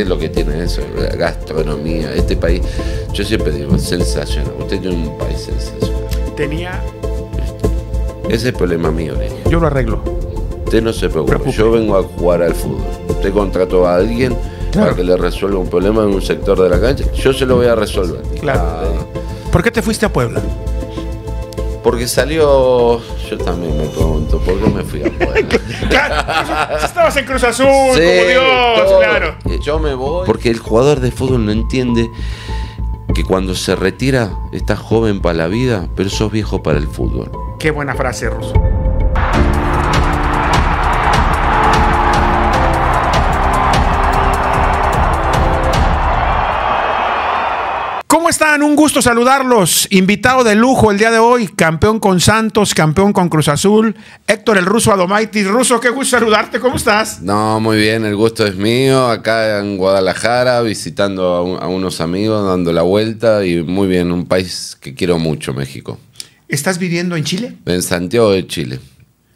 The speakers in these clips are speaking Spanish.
es lo que tiene eso, la gastronomía, este país, yo siempre digo, sensacional. Usted tiene un país sensacional. Tenía... Ese problema mío, Yo lo arreglo. Usted no se preocupe. Yo vengo a jugar al fútbol. Usted contrató a alguien para que le resuelva un problema en un sector de la cancha. Yo se lo voy a resolver. Claro. Ah. ¿Por qué te fuiste a Puebla? Porque salió. Yo también me pregunto, ¿por qué me fui a Puebla? Pues, estabas en Cruz Azul, como Dios, claro. Eh, yo me voy. Porque el jugador de fútbol no entiende que cuando se retira estás joven para la vida, pero sos viejo para el fútbol. Qué buena frase, Ruso. ¿Cómo están? Un gusto saludarlos. Invitado de lujo el día de hoy, campeón con Santos, campeón con Cruz Azul, Héctor el Ruso Adomaitis. Ruso, qué gusto saludarte, ¿cómo estás? No, muy bien, el gusto es mío, acá en Guadalajara, visitando a, unos amigos, dando la vuelta y muy bien, un país que quiero mucho, México. ¿Estás viviendo en Chile? En Santiago de Chile.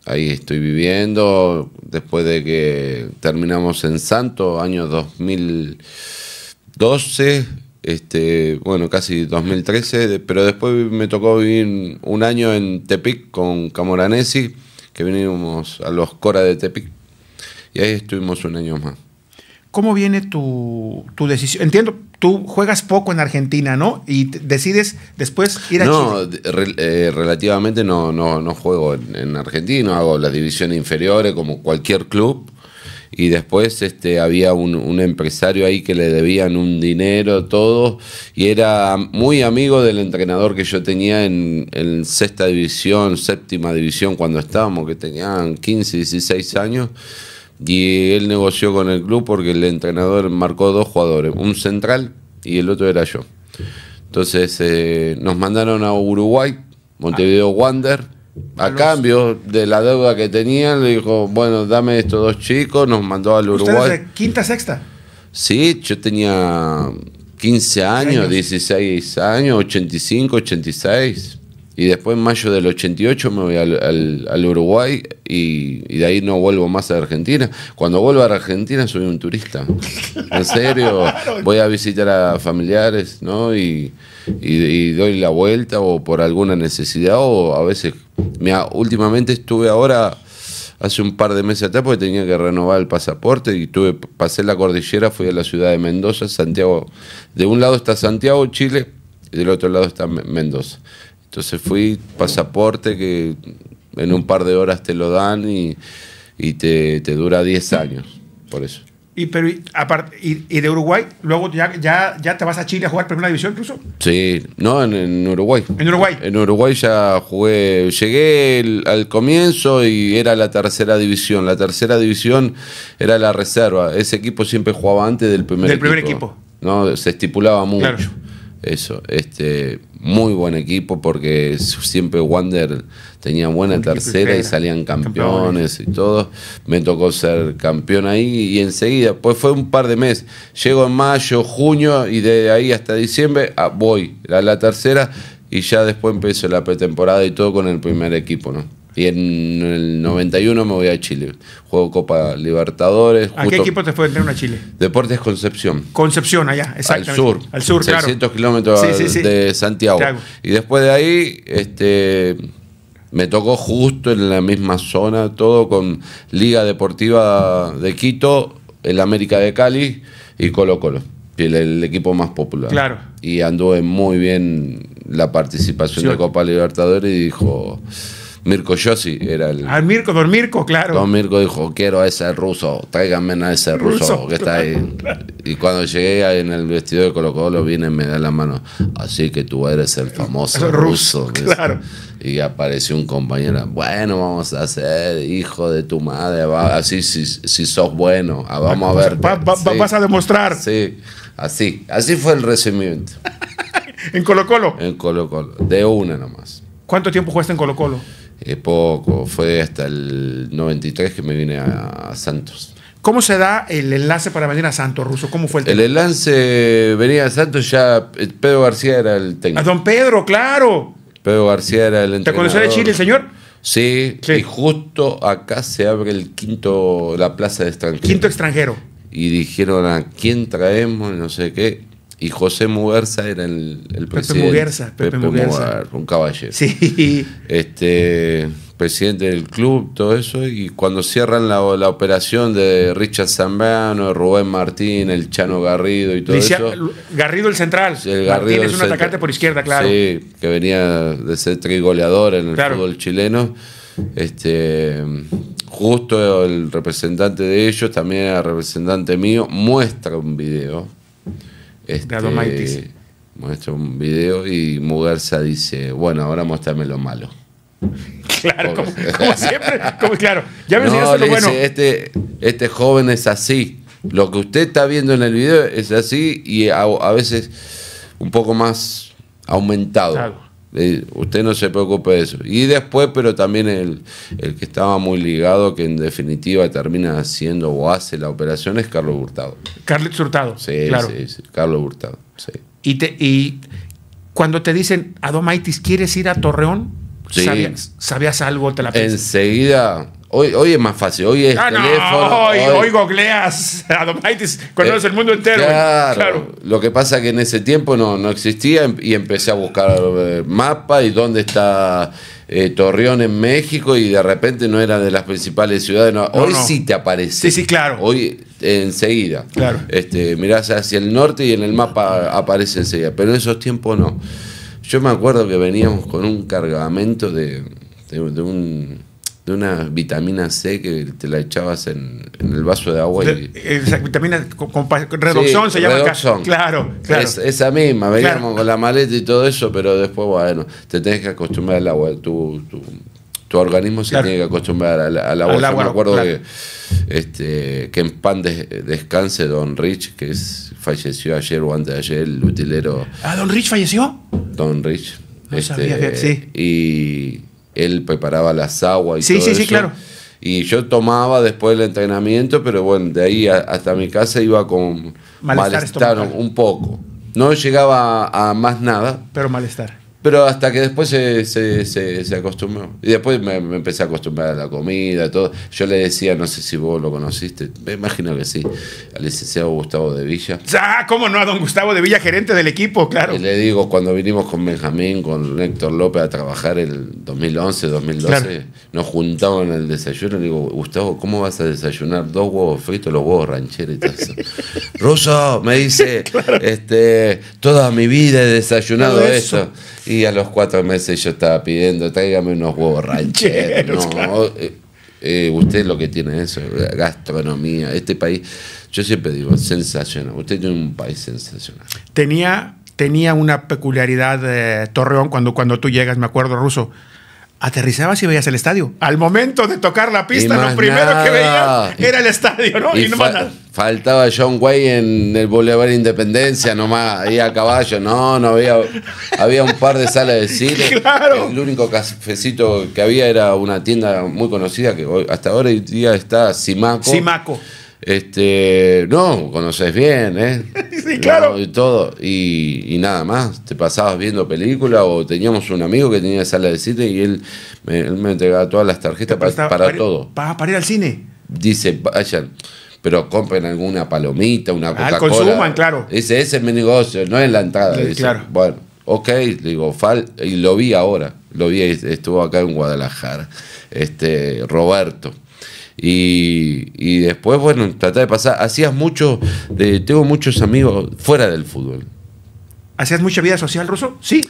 Ahí estoy viviendo después de que terminamos en Santo, año 2012 este, bueno, casi 2013, pero después me tocó vivir un año en Tepic con Camoranesi, que vinimos a los Cora de Tepic, y ahí estuvimos un año más. ¿Cómo viene tu, decisión? Entiendo, tú juegas poco en Argentina, ¿no? Y decides después ir a Chile. No, eh, relativamente no, no, no juego en, en Argentina, hago las divisiones inferiores como cualquier club y después este, había un, empresario ahí que le debían un dinero, todo, y era muy amigo del entrenador que yo tenía en, sexta división, séptima división, cuando estábamos, que tenían 15, 16 años, y él negoció con el club porque el entrenador marcó dos jugadores, un central y el otro era yo. Entonces eh, nos mandaron a Uruguay, Montevideo Wander a, cambio de la deuda que tenían, le dijo, bueno, dame estos dos chicos, nos mandó al Uruguay. De quinta, sexta? Sí, yo tenía 15 años, 16 años, 85, 86. Y después en mayo del 88 me voy al, al, Uruguay y, y, de ahí no vuelvo más a Argentina. Cuando vuelvo a Argentina soy un turista. En serio, voy a visitar a familiares, ¿no? Y, y, doy la vuelta o por alguna necesidad o a veces, mira, últimamente estuve ahora, hace un par de meses atrás, porque tenía que renovar el pasaporte y tuve, pasé la cordillera, fui a la ciudad de Mendoza, Santiago, de un lado está Santiago, Chile, y del otro lado está Mendoza. Entonces fui, pasaporte que en un par de horas te lo dan y, te, te dura 10 años, por eso. Y, pero aparte, y, de Uruguay, luego ya, ya, te vas a Chile a jugar Primera División incluso. Sí, no, en, Uruguay. En Uruguay. En Uruguay ya jugué, llegué al comienzo y era la tercera división. La tercera división era la reserva. Ese equipo siempre jugaba antes del primer equipo. Del primer equipo. No, se estipulaba mucho. Eso, este, muy buen equipo porque siempre Wander tenía buena tercera y salían campeones, y todo. Me tocó ser campeón ahí y enseguida, pues fue un par de meses. Llego en mayo, junio y de ahí hasta diciembre ah, voy a la tercera y ya después empezó la pretemporada y todo con el primer equipo, ¿no? Y en el 91 me voy a Chile. Juego Copa Libertadores. ¿A qué equipo te fue tener una Chile? Deportes Concepción. Concepción, allá, exacto. Al sur. Al sur, 600 claro. kilómetros de Santiago. Y después de ahí, este. Me tocó justo en la misma zona, todo con Liga Deportiva de Quito, el América de Cali y Colo Colo, el, el equipo más popular. Claro. Y anduve muy bien la participación de Copa Libertadores y dijo, Mirko Yossi era el. Ah, Mirko, don Mirko, claro. Don Mirko dijo: Quiero a ese ruso, tráiganme a ese ruso, que está ahí. Y cuando llegué en el vestido de Colo Colo, vine y me da la mano. Así que tú eres el famoso ruso. claro. Y apareció un compañero: Bueno, vamos a ser hijo de tu madre. así, si, si, sos bueno, ah, vamos a ver. Vas a demostrar. Sí, así. Así fue el recibimiento. ¿En Colo Colo? En Colo Colo, de una nomás. ¿Cuánto tiempo jugaste en Colo Colo? Eh, poco, fue hasta el 93 que me vine a, Santos. ¿Cómo se da el enlace para venir a Santos, Ruso? ¿Cómo fue el tema? El enlace, venía a Santos ya, eh, Pedro García era el técnico. A don Pedro, claro. Pedro García era el entrenador. ¿Te conoció de Chile, señor? Sí, sí, y justo acá se abre el quinto, la plaza de extranjero. Quinto extranjero. Y dijeron a quién traemos, no sé qué. Y José Muguerza era el, presidente. Pepe Muguerza, un caballero. Sí. Este, presidente del club, todo eso. Y cuando cierran la, operación de Richard Zambrano, Rubén Martín, el Chano Garrido y todo eso. Garrido el central. El Garrido Martín es un atacante por izquierda, claro. Sí, que venía de ser trigoleador en el fútbol chileno. Este, justo el representante de ellos, también era representante mío, muestra un video este, muestra un video y Mugarza dice, bueno, ahora muéstrame lo malo. Claro, como, siempre, como, claro, este, este joven es así. Lo que usted está viendo en el video es así y a, veces un poco más aumentado. Eh, usted no se preocupe de eso. Y después, pero también el, que estaba muy ligado, que en definitiva termina haciendo o hace la operación, es Carlos Hurtado. Carlos Hurtado. Sí, sí, sí Carlos Hurtado. Y, te, y cuando te dicen, Adomaitis, ¿quieres ir a Torreón? ¿Sabías, algo? Te la Enseguida. Hoy, hoy es más fácil. Hoy es ah, hoy, hoy, googleas Adomaitis, conoces eh, el mundo entero. Claro, Lo que pasa que en ese tiempo no, no existía em, y empecé a buscar eh, mapa y dónde está eh, Torreón en México y de repente no era de las principales ciudades. hoy sí te aparece. Sí, sí, claro. Hoy enseguida. Claro. Este, mirás hacia el norte y en el mapa aparece enseguida. Pero en esos tiempos no. Yo me acuerdo que veníamos con un cargamento de, de, una vitamina C que te la echabas en, el vaso de agua. Y... vitamina con, reducción se llama. Reducción. Claro, claro. esa misma, veníamos con la maleta y todo eso, pero después, bueno, te tenés que acostumbrar al agua. Tu, tu, organismo se tiene que acostumbrar al, agua. Yo me acuerdo que, este, que en pan descanse Don Rich, que es falleció ayer o antes de ayer el utilero. ¿Ah, Don Rich falleció? Don Rich. Ah, este, que, sí. Y él preparaba las aguas y sí, Sí, sí, sí, claro. Y yo tomaba después del entrenamiento, pero bueno, de ahí hasta mi casa iba con malestar, malestar un poco. No llegaba a más nada. Pero malestar. Pero hasta que después se, se, acostumbró. Y después me, empecé a acostumbrar a la comida, todo. Yo le decía, no sé si vos lo conociste, me imagino que sí, al licenciado Gustavo de Villa. ¡Ah! ¿Cómo no? A don Gustavo de Villa, gerente del equipo, claro. Y le digo, cuando vinimos con Benjamín, con Héctor López a trabajar el 2011, 2012, nos juntamos en el desayuno. Le digo, Gustavo, ¿cómo vas a desayunar dos huevos fritos, los huevos rancheros y todo eso? Ruso, me dice, este, toda mi vida he desayunado eso. Y a los cuatro meses yo estaba pidiendo, tráigame unos huevos rancheros. ¿no? Eh, eh, usted lo que tiene eso, gastronomía, este país, yo siempre digo, sensacional, usted tiene un país sensacional. Tenía, tenía una peculiaridad Torreón cuando, cuando tú llegas, me acuerdo, Ruso, aterrizabas y veías el estadio. Al momento de tocar la pista, lo primero que veías era el estadio, ¿no? Y, Faltaba John Way en el Boulevard Independencia, nomás ahí a caballo. No, no había. Había un par de salas de cine. Claro. El único cafecito que había era una tienda muy conocida que hasta ahora hoy día está Simaco. Simaco. Este, no, conoces bien, ¿eh? sí, claro. y todo. Y, nada más, te pasabas viendo películas o teníamos un amigo que tenía sala de cine y él me, entregaba todas las tarjetas para, para, todo. ¿Para, ir al cine? Dice, vayan pero compren alguna palomita, una coca Ah, consuman, claro. ese es mi negocio, no es la entrada. Bueno, ok, digo, fal y lo vi ahora, lo vi, estuvo acá en Guadalajara, este, Roberto. Y, y después, bueno, traté de pasar. Hacías mucho, tengo muchos amigos fuera del fútbol. ¿Hacías mucha vida social, Ruso? Sí.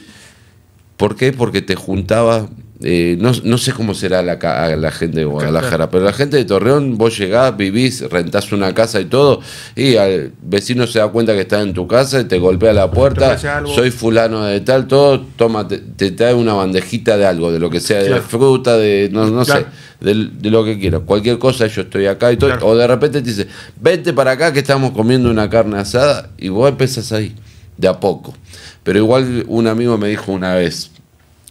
¿Por qué? Porque te juntabas eh, no, no, sé cómo será la, la gente de Guadalajara, pero la gente de Torreón, vos llegás, vivís, rentás una casa y todo, y al vecino se da cuenta que está en tu casa y te golpea la puerta, soy fulano de tal, todo, toma, te, trae una bandejita de algo, de lo que sea, de fruta, de no, no sé, de, lo que quieras, cualquier cosa, yo estoy acá y todo, o de repente te dice, vete para acá que estamos comiendo una carne asada, y vos empezás ahí, de a poco. Pero igual un amigo me dijo una vez,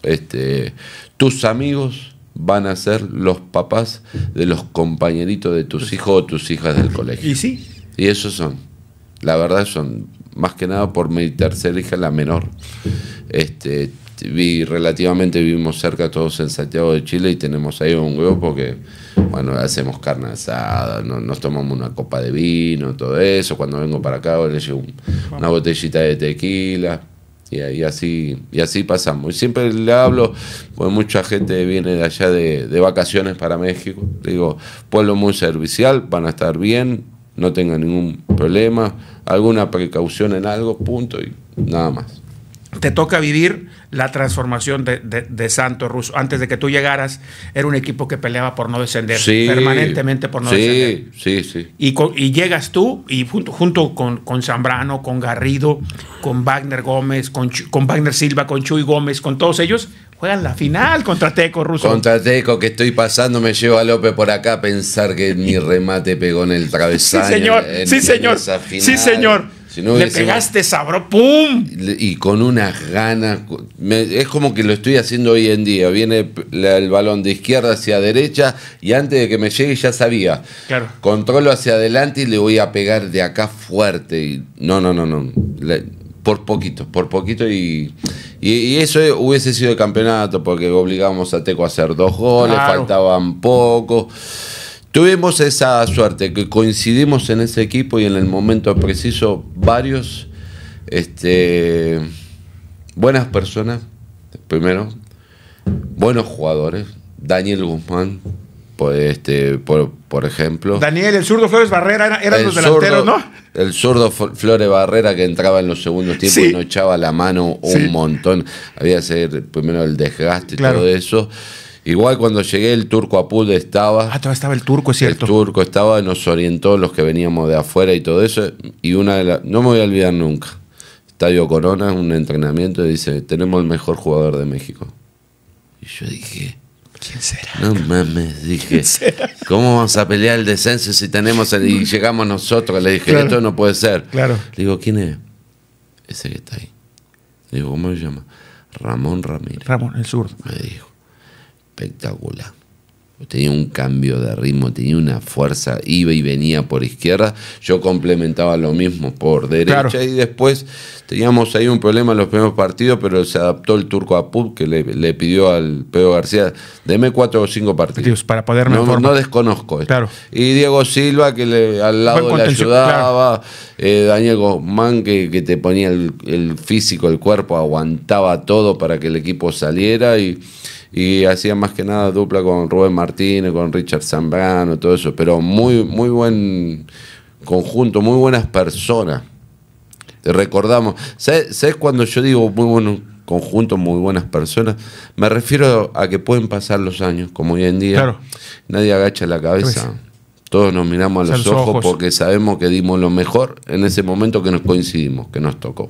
este, tus amigos van a ser los papás de los compañeritos de tus hijos o tus hijas del colegio. Y sí. Y esos son. La verdad son, más que nada por mi tercera hija, la menor. Este, vi, relativamente vivimos cerca todos en Santiago de Chile y tenemos ahí un grupo que, bueno, hacemos carne asada, nos tomamos una copa de vino, todo eso. Cuando vengo para acá, le llevo una botellita de tequila. Y, así, y así pasamos. Y siempre le hablo, porque mucha gente viene de allá de, vacaciones para México. digo, pueblo muy servicial, van a estar bien, no tengan ningún problema, alguna precaución en algo, punto y nada más. Te toca vivir la transformación de, de, Santos Russo. Antes de que tú llegaras, era un equipo que peleaba por no descender, permanentemente por no descender. Sí, sí. Y, y llegas tú, y junto, con, Zambrano, con Garrido, con Wagner Gómez, con, Wagner Silva, con Chuy Gómez, con todos ellos, juegan la final contra Teco Russo. Contra Teco, que estoy pasando, me llevo a López por acá a pensar que mi remate pegó en el travesaño. sí, señor. sí, señor. Sí, señor le pegaste sabro, ¡pum! Y con unas ganas. es como que lo estoy haciendo hoy en día. Viene el balón de izquierda hacia derecha y antes de que me llegue ya sabía. Controlo hacia adelante y le voy a pegar de acá fuerte. Y, no, no, no, no. por poquito, por poquito y, y, eso hubiese sido el campeonato porque obligamos a Teco a hacer dos goles, faltaban pocos. Tuvimos esa suerte que coincidimos en ese equipo y en el momento preciso varios este, buenas personas, primero, buenos jugadores. Daniel Guzmán, por, este, por, ejemplo. Daniel, el zurdo Flores Barrera era, eran los delanteros, ¿no? El zurdo Flores Barrera que entraba en los segundos tiempos y no echaba la mano un montón. Había que ser primero el desgaste y claro. todo eso. Igual cuando llegué el turco a Apud estaba. Ah, todavía estaba el turco, es cierto. El turco estaba, nos orientó los que veníamos de afuera y todo eso. Y una de las. No me voy a olvidar nunca. Estadio Corona, un entrenamiento, y dice: Tenemos el mejor jugador de México. Y yo dije. ¿Quién será? No mames, dije. ¿Cómo vamos a pelear el descenso si tenemos el, y llegamos nosotros? Le dije, esto no puede ser. Claro. Le digo, ¿quién es? Ese que está ahí. Le digo, ¿cómo se llama? Ramón Ramírez. Ramón, el zurdo. Me dijo espectacular. Tenía un cambio de ritmo, tenía una fuerza, iba y venía por izquierda. Yo complementaba lo mismo por derecha y después teníamos ahí un problema en los primeros partidos, pero se adaptó el turco a pub que le, pidió al Pedro García, deme cuatro o cinco partidos. para poder no, no, desconozco esto. Claro. Y Diego Silva que le, al lado le ayudaba, eh, Daniel Guzmán que, te ponía el, el físico, el cuerpo, aguantaba todo para que el equipo saliera y y hacía más que nada dupla con Rubén Martínez, con Richard Zambrano, todo eso, pero muy, muy buen conjunto, muy buenas personas. recordamos, ¿sabes, cuando yo digo muy buen conjunto, muy buenas personas. Me refiero a que pueden pasar los años, como hoy en día. Nadie agacha la cabeza. Todos nos miramos a los, ojos, porque sabemos que dimos lo mejor en ese momento que nos coincidimos, que nos tocó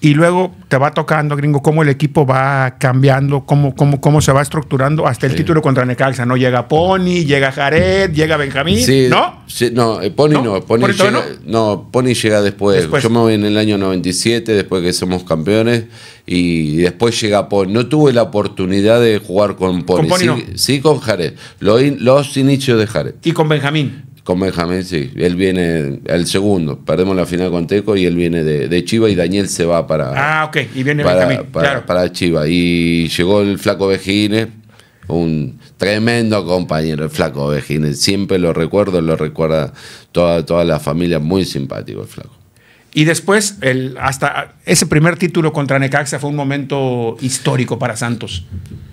y luego te va tocando, gringo, cómo el equipo va cambiando, cómo, cómo, cómo se va estructurando hasta el título contra Necaxa, ¿no? Llega Pony, llega Jared, llega Benjamín, eh, ¿no? no, Pony no, Pony, llega, no? no Pony llega, después. Yo me voy en el año 97, después que somos campeones, y después llega Pony. No tuve la oportunidad de jugar con Pony. sí, con Jared, los, los inicios de Jared. Y con Benjamín. Con Benjamín, sí. Él viene el segundo. Perdemos la final con Teco y él viene de, Chiva y Daniel se va para. Ah, ok. Y viene para, Chiva. Y llegó el flaco Vejines, un tremendo compañero, el flaco Vegines. Siempre lo recuerdo, lo recuerda toda, toda la familia. Muy simpático el flaco. Y después, el, hasta ese primer título contra Necaxa fue un momento histórico para Santos.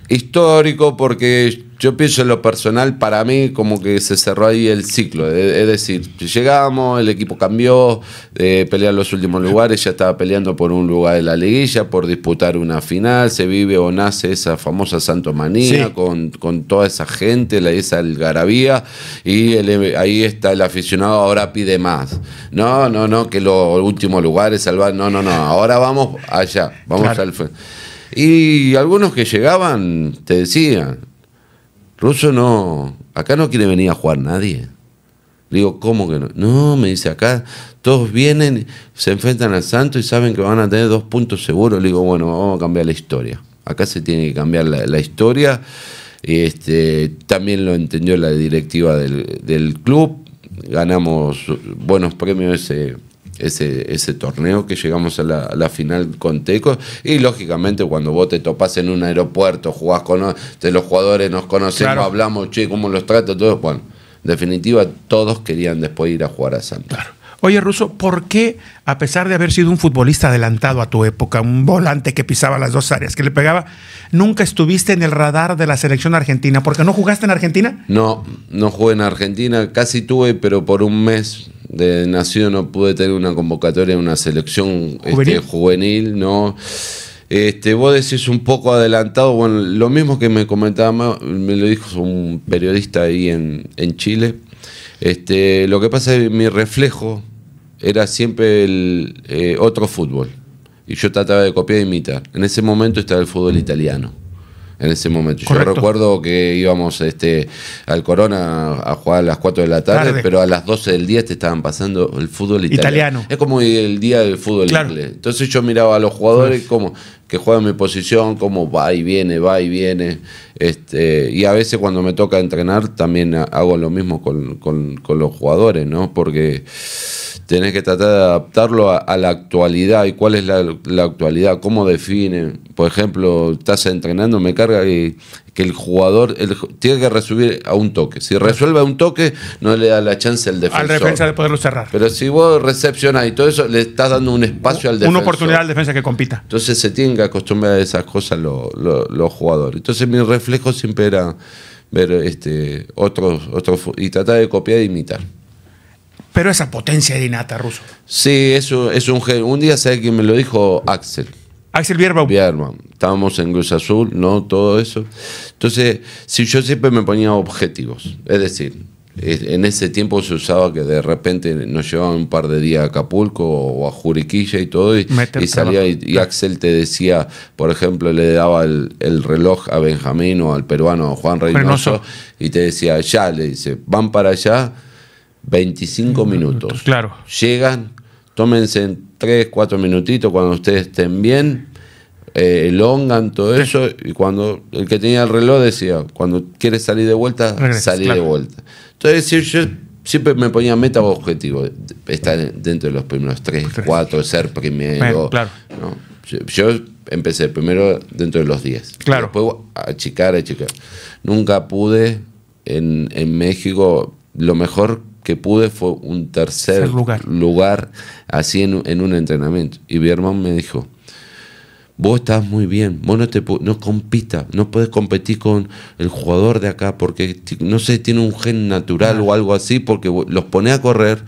Histórico porque yo pienso en lo personal, para mí como que se cerró ahí el ciclo. Eh, es decir, llegamos, el equipo cambió, pelea eh, pelear los últimos lugares, ya estaba peleando por un lugar de la liguilla, por disputar una final, se vive o nace esa famosa santomanía manía con, toda esa gente, la, esa algarabía, y ahí está el aficionado, ahora pide más. No, no, no, que los últimos lugares salvar, no, no, no, ahora vamos allá, vamos al... Y algunos que llegaban te decían, Russo no, acá no quiere venir a jugar nadie. Le digo, ¿cómo que no? No, me dice, acá todos vienen, se enfrentan al santo y saben que van a tener dos puntos seguros. Le digo, bueno, vamos a cambiar la historia. Acá se tiene que cambiar la, historia. Este, también lo entendió la directiva del, del club. Ganamos buenos premios ese, ese, torneo que llegamos a la, final con Teco. Y lógicamente, cuando vos te topás en un aeropuerto, jugás con los jugadores, nos conocemos, hablamos, che, cómo los trato, todos Bueno, en definitiva, todos querían después ir a jugar a Santa. Oye, Russo, ¿por qué, a pesar de haber sido un futbolista adelantado a tu época, un volante que pisaba las dos áreas, que le pegaba, nunca estuviste en el radar de la selección argentina? ¿Porque no jugaste en Argentina? No, no jugué en Argentina, casi tuve, pero por un mes de nacido no pude tener una convocatoria, En una selección este, ¿Juvenil? ¿no? Este, vos decís un poco adelantado, bueno, lo mismo que me comentaba, me lo dijo un periodista ahí en, en Chile. Este, lo que pasa es que mi reflejo era siempre el eh, otro fútbol. Y yo trataba de copiar e imitar. En ese momento estaba el fútbol italiano en ese momento. Yo recuerdo que íbamos este, al Corona a jugar a las 4 de la tarde, pero a las 12 del día te estaban pasando el fútbol italiano. Es como el día del fútbol inglés. Entonces yo miraba a los jugadores como que juegan mi posición, como va y viene, va y viene. Este, y a veces cuando me toca entrenar también hago lo mismo con, con, con los jugadores, ¿no? Porque tenés que tratar de adaptarlo a, la actualidad. ¿Y cuál es la, actualidad? ¿Cómo define? Por ejemplo, estás entrenando, me carga que el jugador tiene que resolver a un toque. Si resuelve a un toque, no le da la chance al defensor. Al defensa de poderlo cerrar. Pero si vos recepcionas y todo eso, le estás dando un espacio al defensor. Una oportunidad al defensa que compita. Entonces se tienen que acostumbrar a esas cosas los, jugadores. Entonces mi reflejo siempre era ver este otros otros y tratar de copiar e imitar. Pero esa potencia de inata, ruso. Sí, eso es un Un día sé que me lo dijo Axel. Axel Bierbaum. Bierbaum. Estábamos en Cruz Azul, ¿no? Todo eso. Entonces, si yo siempre me ponía objetivos, es decir, en ese tiempo se usaba que de repente nos llevaban un par de días a Acapulco o a Juriquilla y todo, y, Axel te decía, por ejemplo, le daba el, reloj a Benjamín o al peruano Juan Reynoso, y te decía, ya, le dice, van para allá, 25 mm, minutos. Claro. Llegan, tómense en 3, 4 minutitos cuando ustedes estén bien, eh, elongan todo eso y cuando el que tenía el reloj decía, cuando quieres salir de vuelta, salir de vuelta. Entonces yo siempre me ponía meta o objetivo, estar dentro de los primeros 3, 4, ser primero. Yo, empecé primero dentro de los 10. Claro. Después achicar, achicar. Nunca pude en, en México, lo mejor que pude fue un tercer lugar. así en, un entrenamiento. Y mi hermano me dijo, vos estás muy bien, vos no, te, no compita no puedes competir con el jugador de acá porque, no sé, si tiene un gen natural o algo así, porque los pone a correr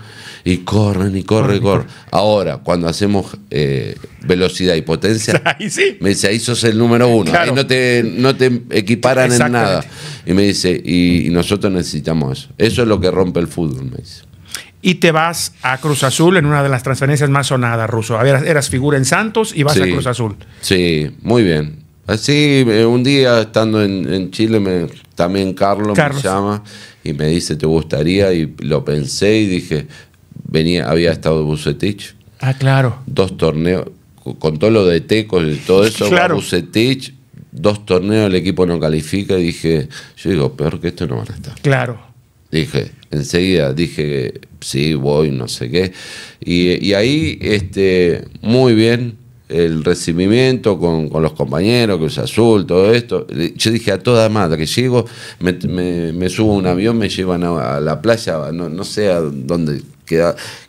y corren y corren y corren. Ahora, cuando hacemos eh, velocidad y potencia, me dice, ahí sos el número uno, ahí no te, no te equiparan en nada. Y me dice, y, nosotros necesitamos eso. Eso es lo que rompe el fútbol, me dice y te vas a Cruz Azul en una de las transferencias más sonadas, Ruso. A ver, eras figura en Santos y vas a Cruz Azul. Sí, muy bien. Así, eh, un día estando en, Chile, también Carlos, me llama y me dice, ¿te gustaría? Y lo pensé y dije, venía, había estado Bucetich. Ah, claro. Dos torneos, con todo lo de Teco y todo eso, claro. Bucetich, dos torneos, el equipo no califica. Y dije, yo digo, peor que esto no va a estar. Claro. Dije, enseguida dije, sí, voy, no sé qué. Y, ahí, este, muy bien el recibimiento con, los compañeros, que es Azul, todo esto. Yo dije a toda madre que llego, me, me, subo a un avión, me llevan a, la playa, no, no, sé a dónde, que,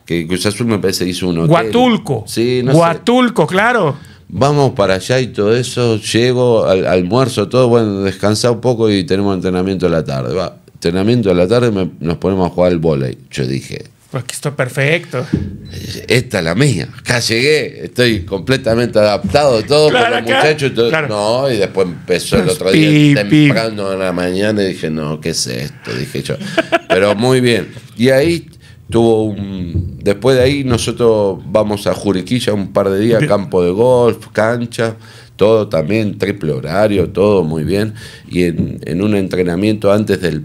que Cruz Azul me parece hizo uno. Guatulco. Sí, no Guatulco, claro. Vamos para allá y todo eso, llego al almuerzo, todo, bueno, descansa un poco y tenemos entrenamiento a la tarde. Va, entrenamiento a la tarde nos ponemos a jugar al volei. Yo dije, pues que esto es perfecto. Esta es la mía. Acá llegué. Estoy completamente adaptado todo claro, con No, y después empezó el otro día temprano en la mañana y dije, no, ¿qué es esto? Dije yo. Pero muy bien. Y ahí tuvo un. Después de ahí, nosotros vamos a Juriquilla un par de días, campo de golf, cancha, todo también, triple horario, todo muy bien. Y en, un entrenamiento, antes del,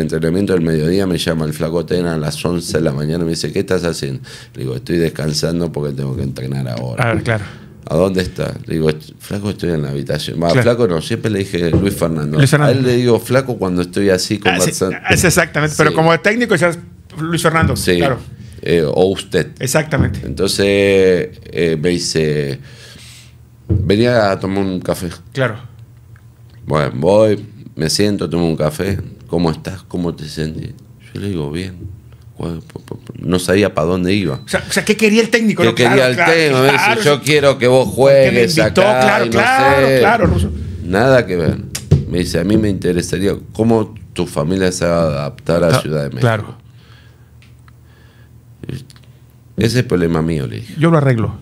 entrenamiento del mediodía, me llama el flaco Tena a las 11 de la mañana me dice: ¿Qué estás haciendo? Le digo: Estoy descansando porque tengo que entrenar ahora. A ah, claro. ¿A dónde está? Le digo, flaco, estoy en la habitación. Va, flaco no, siempre le dije Luis Fernando. Luis Fernando. A él le digo flaco cuando estoy así ah, conversando. Es, exactamente, pero como técnico ya Luis Fernando, sí. claro. Eh, o usted. Exactamente. Entonces eh, me dice, venía a tomar un café. Claro. Bueno, voy, me siento, tomo un café. ¿Cómo estás? ¿Cómo te sentís? Yo le digo, bien. Pues, pues, pues, no sabía para dónde iba. O sea, ¿qué quería el técnico? quería el tema. yo quiero que vos juegues acá. Claro, claro, Nada que ver. Me dice, a mí me interesaría cómo tu familia se va a adaptar a la ah, Ciudad de México. Claro. Ese es el problema mío, le dije. Yo lo arreglo.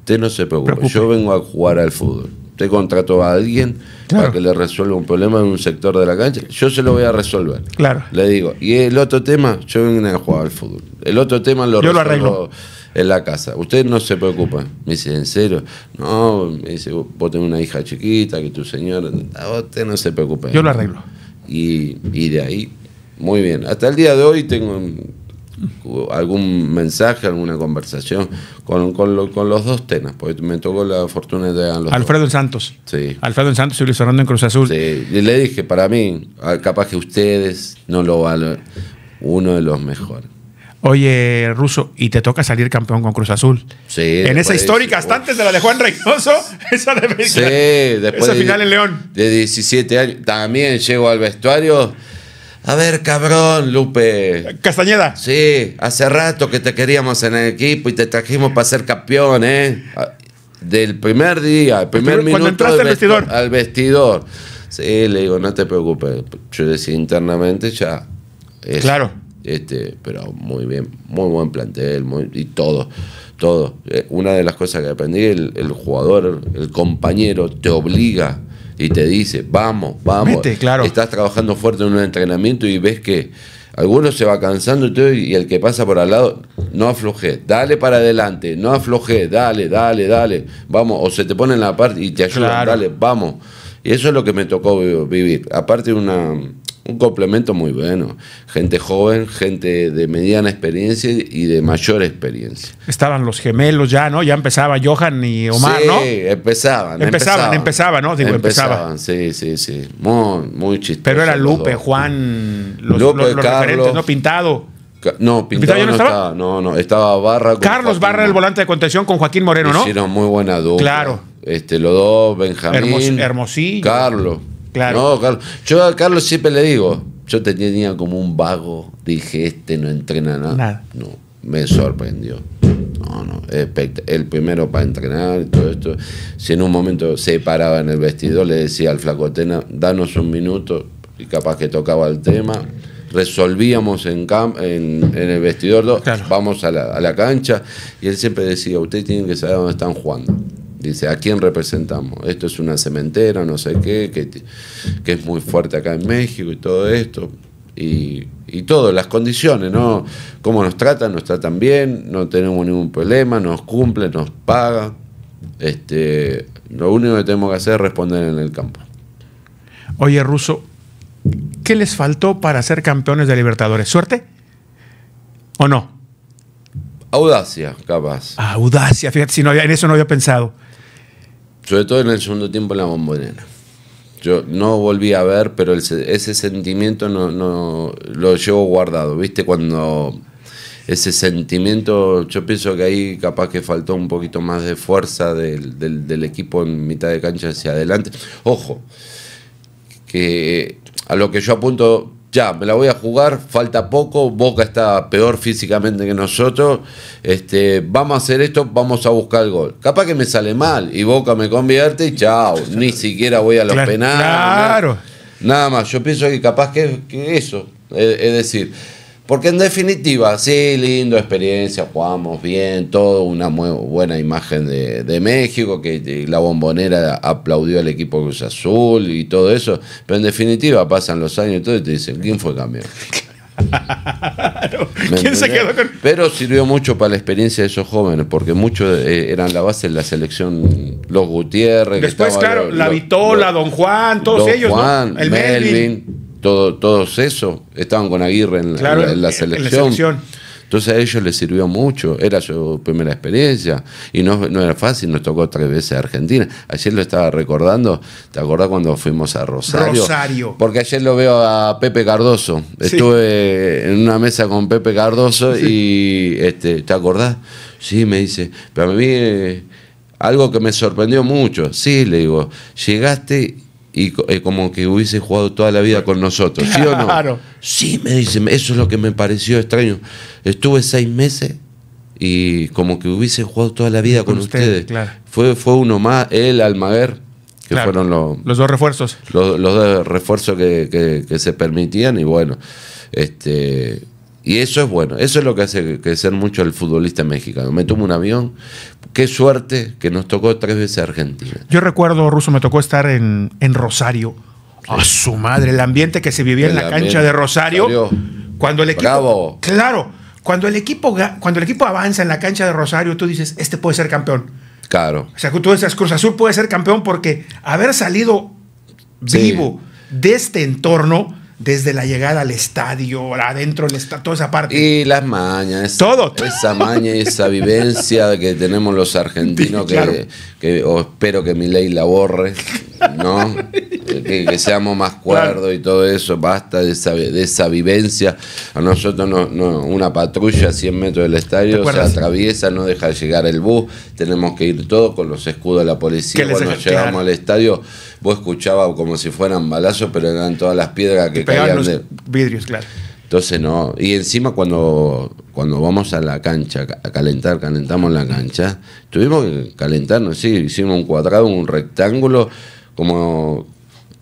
Usted no se preocupe. Yo vengo a jugar al fútbol. Usted contrató a alguien para que le resuelva un problema en un sector de la cancha. Yo se lo voy a resolver. Claro. Le digo, y el otro tema, yo vengo a jugar al fútbol. El otro tema lo arreglo. en la casa. Usted no se preocupa. Me dice, ¿en serio? No, me dice, vos tenés una hija chiquita, que tu señora. usted no se preocupe. Yo lo arreglo. Y, y de ahí, muy bien. Hasta el día de hoy tengo algún mensaje, alguna conversación con, los dos temas, porque me tocó la fortuna de Alfredo en Santos. Sí. Alfredo Santos y Luis en Cruz Azul. le dije, para mí, ah, capaz que ustedes no lo valen uno de los mejores. Oye, Ruso, y te toca salir campeón con Cruz Azul. Sí. En esa histórica, hasta antes de la de Juan Reynoso, esa de después. final en León. De 17 años. También llego al vestuario a ver, cabrón, Lupe. Castañeda. Sí, hace rato que te queríamos en el equipo y te trajimos para ser campeón, ¿eh? Del primer día, el primer Cuando entraste al vestidor. Al vestidor. Sí, le digo, no te preocupes. Yo decía internamente ya. claro. Este, pero muy bien, muy buen plantel, y todo, todo. Eh, una de las cosas que aprendí, el, el jugador, el compañero, te obliga y te dice, vamos, vamos. claro. Estás trabajando fuerte en un entrenamiento y ves que alguno se va cansando y, y el que pasa por al lado, no afloje, dale para adelante, no afloje, dale, dale, dale, vamos, o se te pone en la parte y te ayuda, dale, vamos. Y eso es lo que me tocó vivir. Aparte de una un complemento muy bueno. Gente joven, gente de mediana experiencia y de mayor experiencia. Estaban los gemelos ya, ¿no? Ya empezaba Johan y Omar, ¿no? Sí, empezaban. Empezaban, empezaban, ¿no? Digo, empezaban. Sí, sí, sí. Muy, muy chistoso. Pero era Lupe, Juan, los, Carlos, ¿no? Pintado. No, Pintado, no, no estaba? No, no, estaba Barra. Carlos Barra, el volante de contención con Joaquín Moreno, ¿no? Hicieron muy buena duda. Claro. Este, los dos, Benjamín. Hermosillo. Carlos. No, Yo a Carlos siempre le digo, yo te tenía como un vago, dije, este no entrena nada. No, me sorprendió. No, no, el primero para entrenar y todo esto. Si en un momento se paraba en el vestidor, le decía al flacotena, danos un minuto, y capaz que tocaba el tema resolvíamos en, en, el vestidor vamos a la, a la, cancha, y él siempre decía, ustedes tienen que saber dónde están jugando. Dice, ¿a quién representamos? Esto es una cementera, no sé qué, que, es muy fuerte acá en México y todo esto. Y, y todo, las condiciones, ¿no? Cómo nos tratan, nos tratan bien, no tenemos ningún problema, nos cumple nos paga Este, lo único que tenemos que hacer es responder en el campo. Oye, Russo ¿qué les faltó para ser campeones de Libertadores? ¿Suerte? ¿O no? Audacia, capaz. Audacia, fíjate, si en eso no había pensado sobre todo en el segundo tiempo en la bombonera. Yo no volví a ver, pero ese sentimiento no, lo llevo guardado. ¿Viste? Cuando ese sentimiento, yo pienso que ahí capaz que faltó un poquito más de fuerza del, del, equipo en mitad de cancha hacia adelante. Ojo, que a lo que yo apunto ya, me la voy a jugar, falta poco, Boca está peor físicamente que nosotros, este, vamos a hacer esto, vamos a buscar el gol. Capaz que me sale mal y Boca me convierte y chao, ni siquiera voy a los penales. Claro. Nada, más, yo pienso que capaz que, eso, es decir, porque en definitiva, sí, lindo, experiencia, jugamos bien, todo, una muy buena imagen de, México, que la bombonera aplaudió al equipo Cruz Azul y todo eso, pero en definitiva pasan los años y todo y te dicen, ¿quién fue campeón? ¿Quién se quedó con... Pero sirvió mucho para la experiencia de esos jóvenes, porque muchos eh, eran la base de la selección, los Gutiérrez. Después, que claro, la Vitola, Don Juan, todos ellos. Juan, el Melvin todos esos estaban con Aguirre en, la, selección. Entonces a ellos les sirvió mucho, era su primera experiencia y no, era fácil, nos tocó tres veces a Argentina. Ayer lo estaba recordando, ¿te acordás cuando fuimos a Rosario? Rosario. Porque ayer lo veo a Pepe Cardoso. Estuve en una mesa con Pepe Cardoso y, este, ¿te acordás? Sí, me dice, pero a mí eh, algo que me sorprendió mucho. Sí, le digo, llegaste y eh, como que hubiese jugado toda la vida con nosotros, ¿sí o no? Sí, me dicen eso es lo que me pareció extraño. Estuve seis meses y como que hubiese jugado toda la vida con, ustedes. Fue, fue uno más, él, Almaguer, que fueron los, los dos refuerzos. Los, dos refuerzos que, que, se permitían y bueno, este y eso es bueno, eso es lo que hace crecer mucho el futbolista mexicano. Me tomo un avión, qué suerte que nos tocó tres veces Argentina. Yo recuerdo, Ruso, me tocó estar en, Rosario. A ah, su madre, el ambiente que se vivía en la cancha de Rosario. Cuando el equipo. Claro, cuando el equipo, cuando el equipo avanza en la cancha de Rosario, tú dices, este puede ser campeón. Claro. O sea, tú dices, Cruz Azul puede ser campeón porque haber salido vivo de este entorno desde la llegada al estadio, adentro del estadio, toda esa parte. Y las mañas. todo, Esa maña y esa vivencia que tenemos los argentinos, que, espero que mi ley la borre, ¿no? que, seamos más cuerdos y todo eso, basta de esa, de esa vivencia. A nosotros no, una patrulla a 100 metros del estadio se atraviesa, no deja llegar el bus, tenemos que ir todos con los escudos de la policía. Cuando llegamos al estadio vos escuchabas como si fueran balazos, pero eran todas las piedras que, caían de... vidrios, claro. Entonces no, y encima cuando, cuando vamos a la cancha, a calentar, calentamos la cancha, tuvimos que calentarnos, sí, hicimos un cuadrado, un rectángulo, como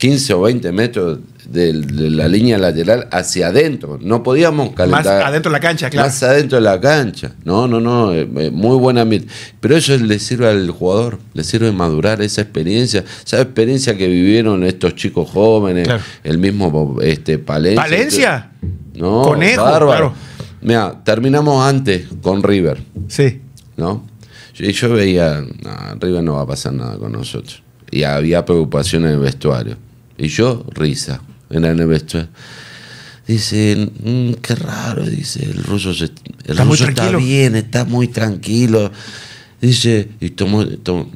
15 o 20 metros de, la línea lateral hacia adentro. No podíamos calentar. Más adentro de la cancha, claro. Más adentro de la cancha. No, no, no. Eh, eh, muy buena. Pero eso le sirve al jugador, le sirve madurar esa experiencia, esa experiencia que vivieron estos chicos jóvenes, el mismo este, Palencia. ¿Palencia? No, bárbaro. Claro. Mira, terminamos antes con River. Sí. ¿No? Y yo, veía, River no va a pasar nada con nosotros. Y había preocupación en el vestuario. Y yo, risa, en la nevestra. Dice, mm, qué raro, dice, el ruso, el está bien, está muy tranquilo. Dice, y,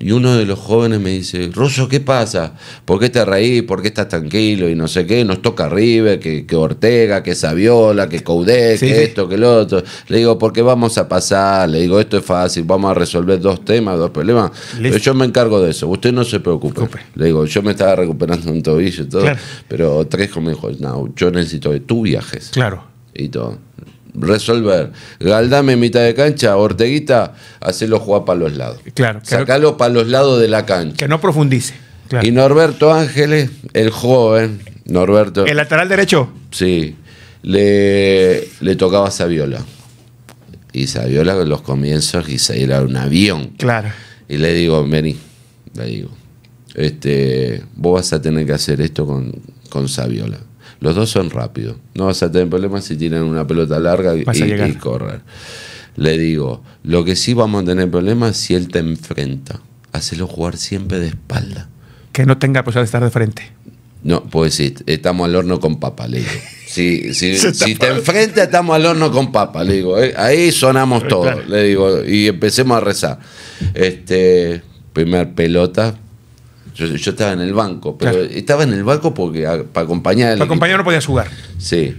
y uno de los jóvenes me dice, Rosso, ¿qué pasa? ¿Por qué te reís? ¿Por qué estás tranquilo? Y no sé qué, nos toca arriba que, Ortega, que Saviola, que Coudet, que esto, que lo otro. Le digo, ¿por qué vamos a pasar, le digo, esto es fácil, vamos a resolver dos temas, dos problemas. yo me encargo de eso, usted no se preocupe. Le digo, yo me estaba recuperando un tobillo y todo, pero Trejo me dijo, no, yo necesito que tú viajes. Claro. Y todo resolver. Galdame en mitad de cancha, Orteguita, hacelo jugar para los lados. Claro. Sacalo para los lados de la cancha. Que no profundice. Y Norberto Ángeles, el joven, Norberto. ¿El lateral derecho? Sí. Le, le tocaba a Saviola. Y Saviola en los comienzos y se era un avión. Claro. Y le digo, vení, le digo, este, vos vas a tener que hacer esto con, con Saviola. Los dos son rápidos. No vas a tener problemas si tienen una pelota larga y, y, correr. Le digo, lo que sí vamos a tener problemas si él te enfrenta. Hacelo jugar siempre de espalda. Que no tenga posibilidad de estar de frente. No, pues sí, estamos al horno con papa, le digo. Si, te enfrenta, estamos al horno con papa, le digo. Eh, ahí sonamos todos, le digo, y empecemos a rezar. Este, primer pelota, yo, estaba en el banco, pero estaba en el banco porque para acompañar. Para acompañar no podía jugar. Sí.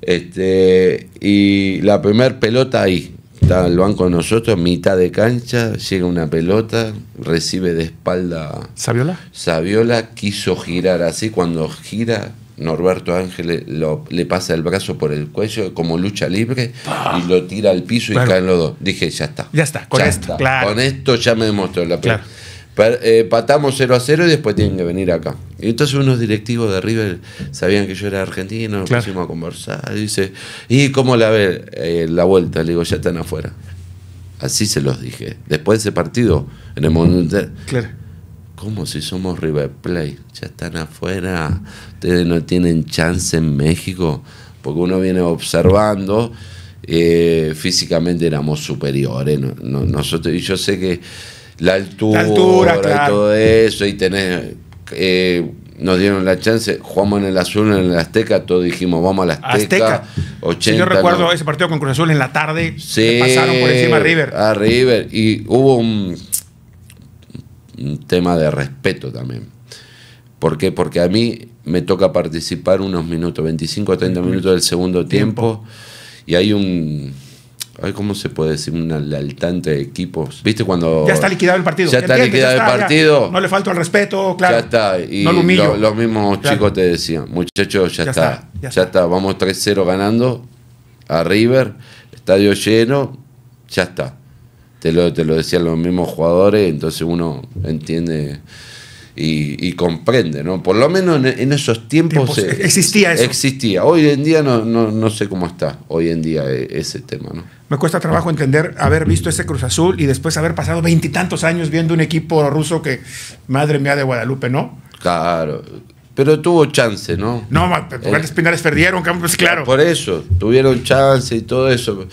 Este, y la primera pelota ahí. Está el banco de nosotros, mitad de cancha, llega una pelota, recibe de espalda. ¿Saviola? Saviola quiso girar así. Cuando gira, Norberto Ángeles lo, le pasa el brazo por el cuello como lucha libre y ah. lo tira al piso y caen los dos. Dije, ya está. Ya está, con esto. Con esto ya me demostró la pelota. Eh, patamos 0 a 0 y después tienen que venir acá. Y entonces unos directivos de River sabían que yo era argentino, nos pusimos a conversar. Y dice, ¿y cómo la ve eh, la vuelta? Le digo, ya están afuera. Así se los dije. Después de ese partido, en el momento. Claro. ¿Cómo si somos River Play? Ya están afuera. Ustedes no tienen chance en México. Porque uno viene observando. Eh, físicamente éramos superiores. nosotros, y yo sé que la altura, todo eso, y tenés... Eh, nos dieron la chance, jugamos en el Azul, en el Azteca, todos dijimos, vamos a la Azteca. 80, yo recuerdo ese partido con Cruz Azul en la tarde, sí, pasaron por encima a River. A River, y hubo un, un, tema de respeto también. ¿Por qué? Porque a mí me toca participar unos minutos, 25 a 30 minutos del segundo tiempo y hay un Ay, ¿Cómo se puede decir una alaltante de equipos? ¿Viste cuando.? Ya está liquidado el partido. Ya está liquidado el partido. no le falta el respeto, claro. Ya está. Y los mismos chicos te decían, muchachos, ya, está, Ya, está. Vamos 3-0 ganando a River, estadio lleno, ya está. Te te lo decían los mismos jugadores, entonces uno entiende y, comprende, ¿no? Por lo menos en, esos tiempos, existía eso. Existía. Hoy en día no, no, no, sé cómo está, hoy en día e, ese tema, ¿no? Me cuesta trabajo entender haber visto ese Cruz Azul y después haber pasado veintitantos años viendo un equipo ruso que, madre mía de Guadalupe, ¿no? Claro. Pero tuvo chance, ¿no? No, los eh, Pinares perdieron, pues, claro. Por eso, tuvieron chance y todo eso.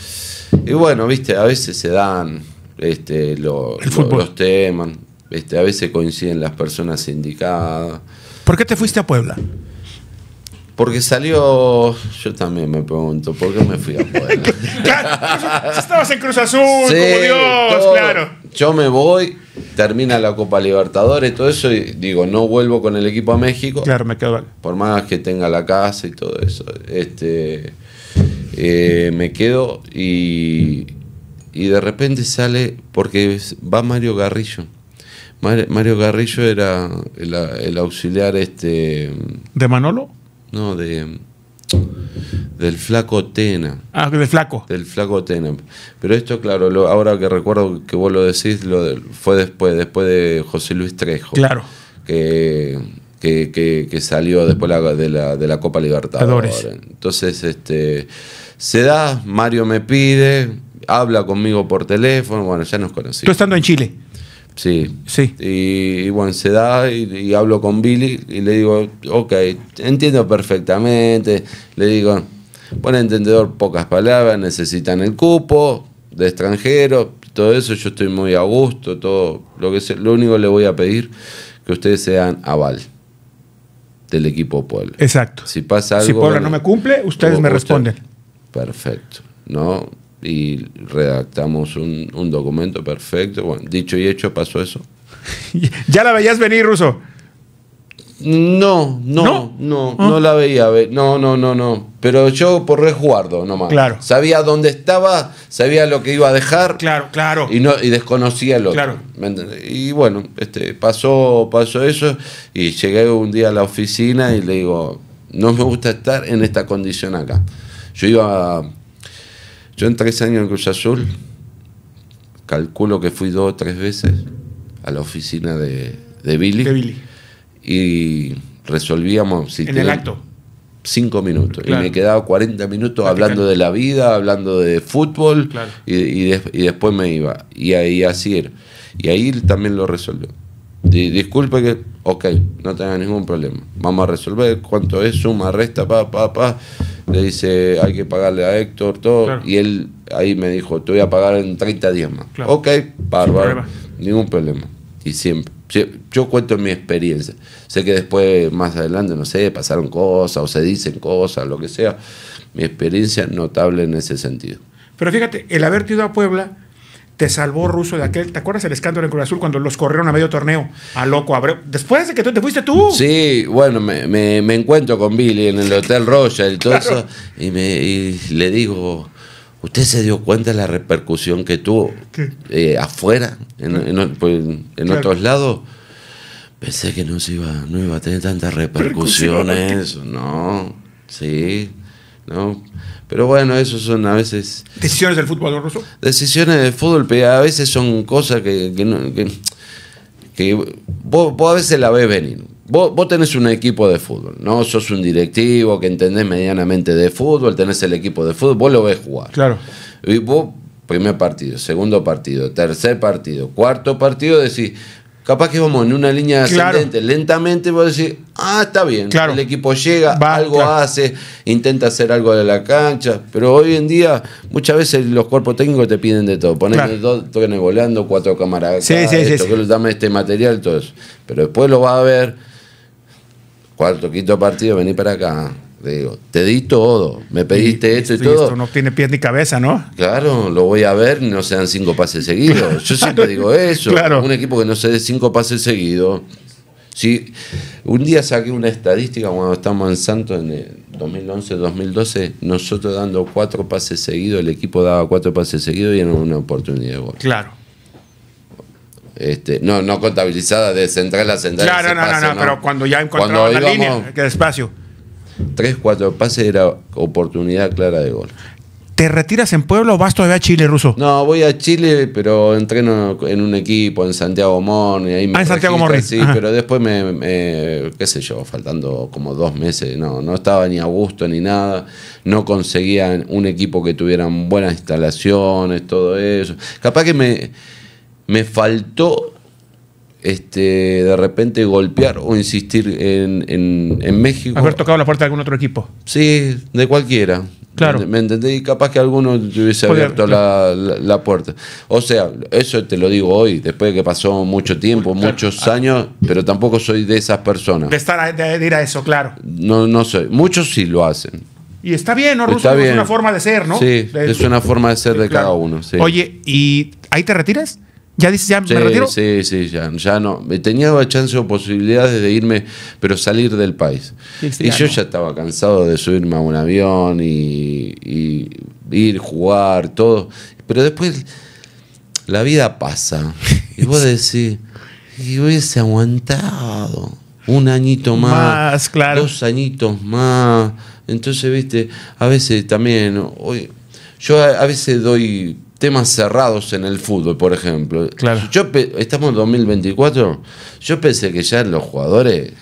Y bueno, viste, a veces se dan este, los los temas. Este, a veces coinciden las personas indicadas. ¿Por qué te fuiste a Puebla? Porque salió. Yo también me pregunto, ¿por qué me fui a Puebla? Pues, estabas en Cruz Azul, como Dios, claro. Yo me voy, termina la Copa Libertadores, todo eso, y digo, no vuelvo con el equipo a México. Claro, me quedo. Por más que tenga la casa y todo eso. Este. Eh, me quedo y. Y de repente sale, porque va Mario Garrillo. Mario Garrillo era el, auxiliar este. ¿De Manolo? No, de. Del flaco Tena. Ah, del flaco. Del flaco Tena. Pero esto, claro, ahora que recuerdo que vos lo decís, lo fue después, después de José Luis Trejo. Claro. Que, que, que, salió después de, la, de la Copa Libertadores. Entonces, este. Se da, Mario me pide, habla conmigo por teléfono, bueno, ya nos conocimos. ¿Tú estando en Chile? Sí. Sí. Y, bueno, se da y, hablo con Billy y le digo, ok, entiendo perfectamente. Le digo, buen entendedor, pocas palabras, necesitan el cupo de extranjero, todo eso, yo estoy muy a gusto, todo lo que sea, lo único le voy a pedir que ustedes sean aval del equipo Puebla. Exacto. Si pasa algo. Si Puebla no me cumple, ustedes me responden. perfecto. No, y redactamos un, documento perfecto. Bueno, dicho y hecho, pasó eso. ¿Ya la veías venir, Ruso? No, no, no, no, ah. la veía. No, no, no, no. Pero yo por resguardo nomás. Claro. Sabía dónde estaba, sabía lo que iba a dejar. Claro, claro. Y, no, y desconocía lo claro. Y bueno, este, pasó, pasó eso y llegué un día a la oficina y le digo, no me gusta estar en esta condición acá. Yo iba a yo en tres años en Cruz Azul, calculo que fui dos o tres veces a la oficina de, Billy. Y resolvíamos... en el acto. Cinco minutos. Y me quedaba 40 minutos hablando de la vida, hablando de fútbol, y, después me iba. Y ahí así era. Y ahí también lo resolvió. Y, disculpe que, ok, no tenga ningún problema. Vamos a resolver cuánto es, suma, resta, pa, pa, pa le dice, hay que pagarle a Héctor, todo. Y él ahí me dijo, te voy a pagar en 30 días más. Ok, bárbaro. Ningún problema. Y siempre. Yo cuento mi experiencia. Sé que después, más adelante, no sé, pasaron cosas o se dicen cosas, lo que sea. Mi experiencia notable en ese sentido. Pero fíjate, el haber ido a Puebla te salvó Russo de aquel. ¿Te acuerdas el escándalo en Cruz Azul cuando los corrieron a medio torneo? A loco Después de que tú te fuiste tú. Sí, bueno, me, encuentro con Billy en el Hotel Rocha y todo eso. Y, me, le digo. ¿Usted se dio cuenta de la repercusión que tuvo eh, afuera, en, pues, otros lados? Pensé que no, se iba, no iba a tener tantas repercusiones. No, sí, no. Pero bueno, eso son a veces... ¿Decisiones del fútbol ruso? Decisiones del fútbol, pero a veces son cosas que, que, vos, a veces la ves venir. Vos, vos, tenés un equipo de fútbol, ¿no? Sos un directivo que entendés medianamente de fútbol, tenés el equipo de fútbol, vos lo ves jugar. Claro. Y vos, primer partido, segundo partido, tercer partido, cuarto partido, decís, Capaz que vamos en una línea ascendente, lentamente vos decir ah, está bien, el equipo llega, algo hace, intenta hacer algo de la cancha, pero hoy en día muchas veces los cuerpos técnicos te piden de todo, ponen dos toques volando, cuatro camaradas sí, este material, todo eso, pero después lo va a ver, cuarto, quinto partido, vení para acá, le digo, te di todo, me pediste esto y, todo. Esto no tiene pies ni cabeza, ¿no? Claro, lo voy a ver, no se dan cinco pases seguidos. Yo siempre digo eso. Un equipo que no se dé cinco pases seguidos. Si, un día saqué una estadística cuando estábamos en Santos en 2011-2012, nosotros dando cuatro pases seguidos, el equipo daba cuatro pases seguidos y era una oportunidad de gol. Claro. Este, no, no contabilizada de central a central. Claro, no, no, no, pero cuando ya encontró la línea, que despacio tres, cuatro pases era oportunidad clara de gol. ¿Te retiras en Puebla o vas todavía a Chile, Ruso? No, voy a Chile, pero entreno en un equipo en Santiago y Ahí me ah, en Santiago Morri. Sí, pero después me, qué sé yo, faltando como dos meses, no, no estaba ni a gusto ni nada. No conseguía un equipo que tuvieran buenas instalaciones, todo eso. Capaz que me, me faltó este, de repente golpear o insistir en, en, en, México. Haber tocado la puerta de algún otro equipo. Sí, de cualquiera. Claro. ¿Me entendí capaz que alguno te hubiese abierto la, puerta. O sea, eso te lo digo hoy, después de que pasó mucho tiempo, muchos años, pero tampoco soy de esas personas. De, estar a, de, ir a eso, claro. No, no soy. Muchos sí lo hacen. Y está bien, ¿no, Es una forma de ser, ¿no? Sí, es una forma de ser de cada uno. Oye, ¿y ahí te retiras? Ya dices, ya me retiro. Sí, sí, ya, ya no. Tenía chance o posibilidades de irme, pero salir del país. Este y yo ya estaba cansado de subirme a un avión y, ir, jugar, todo. Pero después la vida pasa. Y vos decís, y hubiese aguantado un añito más, más dos añitos más. Entonces, viste, a veces también, hoy, yo a veces doy temas cerrados en el fútbol, por ejemplo. Claro. Yo estamos en 2024. Yo pensé que ya los jugadores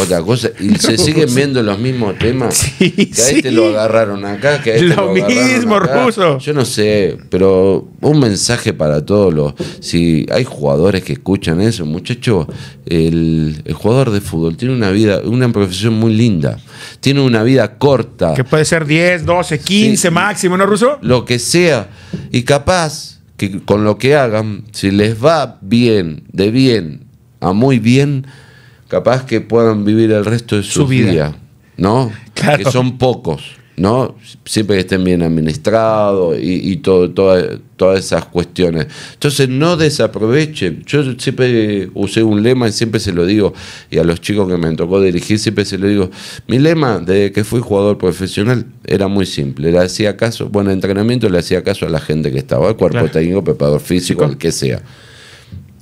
otra cosa. Y se siguen viendo los mismos temas. Este que a este lo agarraron acá, que lo, mismo, ruso. Yo no sé, pero un mensaje para todos los. Si hay jugadores que escuchan eso, muchachos, el, jugador de fútbol tiene una vida, una profesión muy linda. Tiene una vida corta. Que puede ser 10, 12, 15 máximo, ¿no, ruso? Lo que sea. Y capaz que con lo que hagan, si les va bien, de bien a muy bien, capaz que puedan vivir el resto de su, vida. ¿no? Que son pocos, ¿no? Siempre que estén bien administrados y, todas esas cuestiones. Entonces, no desaprovechen. Yo siempre usé un lema y siempre se lo digo, y a los chicos que me tocó dirigir, siempre se lo digo. Mi lema, desde que fui jugador profesional, era muy simple. Le hacía caso, bueno, entrenamiento le hacía caso a la gente que estaba, al cuerpo técnico, preparador físico, el que sea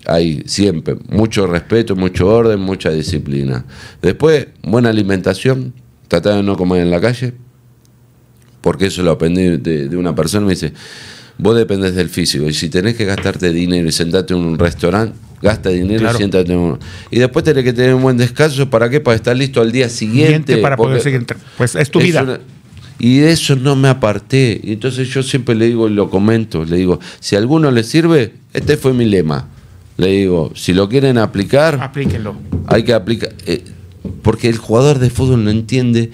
hay siempre mucho respeto, mucho orden, mucha disciplina. Después, buena alimentación, tratar de no comer en la calle, porque eso lo aprendí de, una persona, me dice, vos dependés del físico, y si tenés que gastarte dinero y sentarte en un restaurante, gasta dinero y siéntate en uno. Y después tenés que tener un buen descanso, ¿para qué? Para estar listo al día siguiente. para poder seguir, pues es tu vida. y eso no me aparté. Entonces yo siempre le digo, y lo comento, le digo, si a alguno le sirve, este fue mi lema. Le digo, si lo quieren aplicar, aplíquenlo. Hay que aplicar. Eh, porque el jugador de fútbol no entiende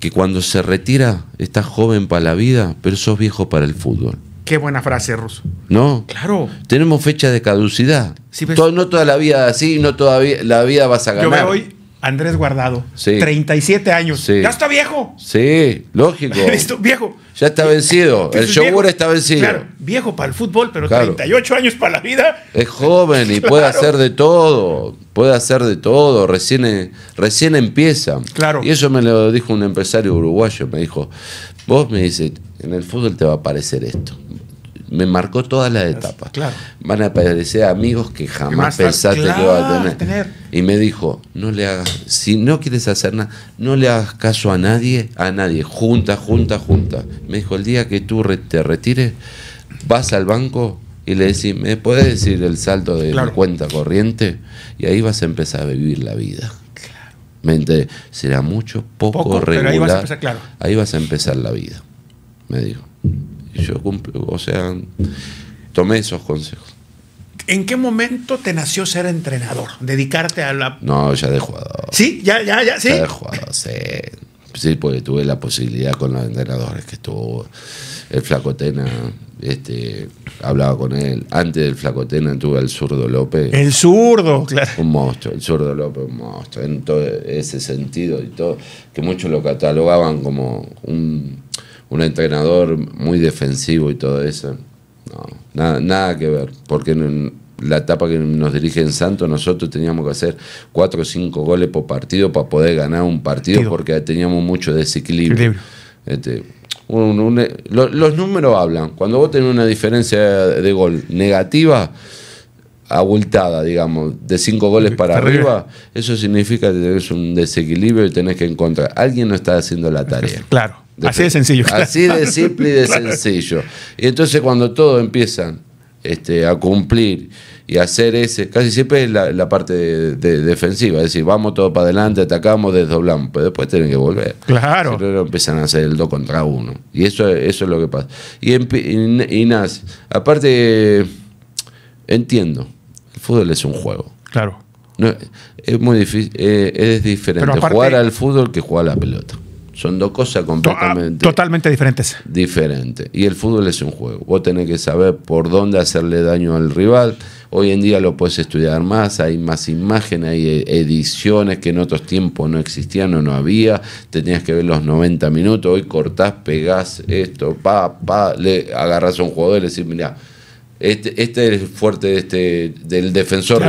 que cuando se retira estás joven para la vida, pero sos viejo para el fútbol. Qué buena frase, Ruso. No. Claro. Tenemos fecha de caducidad. Pues. no toda la vida así, no toda la vida vas a ganar. Yo veo hoy Andrés Guardado. 37 años. Ya está viejo. Sí, lógico. esto viejo. Ya está vencido. el yogur está vencido. Claro, viejo para el fútbol, pero 38 años para la vida. Es joven y puede hacer de todo. Puede hacer de todo. Recién, e, recién empieza. Claro. Y eso me lo dijo un empresario uruguayo. Me dijo, vos me dices, en el fútbol te va a aparecer esto me marcó todas las etapas. Claro. Van a aparecer amigos que jamás pensaste que iba a tener. Y me dijo, no le hagas, si no quieres hacer nada, no le hagas caso a nadie, a nadie, junta, junta, junta. Me dijo, el día que tú te retires, vas al banco y le decís, ¿me puedes decir el salto de la cuenta corriente? Y ahí vas a empezar a vivir la vida. Me será mucho, poco, regular. claro. ahí vas a empezar la vida, me dijo yo cumplo, o sea, tomé esos consejos. ¿En qué momento te nació ser entrenador? Dedicarte a la. No, ya de jugador. ¿Sí? ¿Ya, ya, ya? ¿Sí? de jugador, sí. Sí, porque tuve la posibilidad con los entrenadores que estuvo. El Flacotena, este, hablaba con él. Antes del Flacotena tuve al zurdo López. El zurdo, claro. Un monstruo, el zurdo López, un monstruo. En todo ese sentido y todo. Que muchos lo catalogaban como un un entrenador muy defensivo y todo eso. No, nada, nada que ver, porque en la etapa que nos dirige en Santos nosotros teníamos que hacer 4 o 5 goles por partido para poder ganar un partido porque teníamos mucho desequilibrio. Este, los números hablan. Cuando vos tenés una diferencia de gol negativa, abultada, digamos, de cinco goles para arriba, eso significa que tenés un desequilibrio y tenés que encontrar. Alguien no está haciendo la tarea. Claro así de sencillo. Así de simple y de sencillo. Y entonces cuando todos empiezan este, a cumplir y a hacer ese, casi siempre es la, parte de, defensiva, es decir, vamos todos para adelante, atacamos, desdoblamos, pero después tienen que volver. Claro. Pero empiezan a hacer el 2 contra uno. Y eso, eso es lo que pasa. Y, y, nace. Aparte, entiendo, el fútbol es un juego. Claro. es muy difícil, eh, es diferente jugar al fútbol que jugar a la pelota. Son dos cosas ah, completamente... Totalmente diferentes. Diferente. Y el fútbol es un juego. Vos tenés que saber por dónde hacerle daño al rival. Hoy en día lo puedes estudiar más, hay más imágenes, hay e-, ediciones que en otros tiempos no existían o no había. Tenías que ver los 90 minutos. Hoy cortás, pegás esto, pa, pa, le agarras a un jugador y le decís, mira, este, este, es el fuerte este, del defensor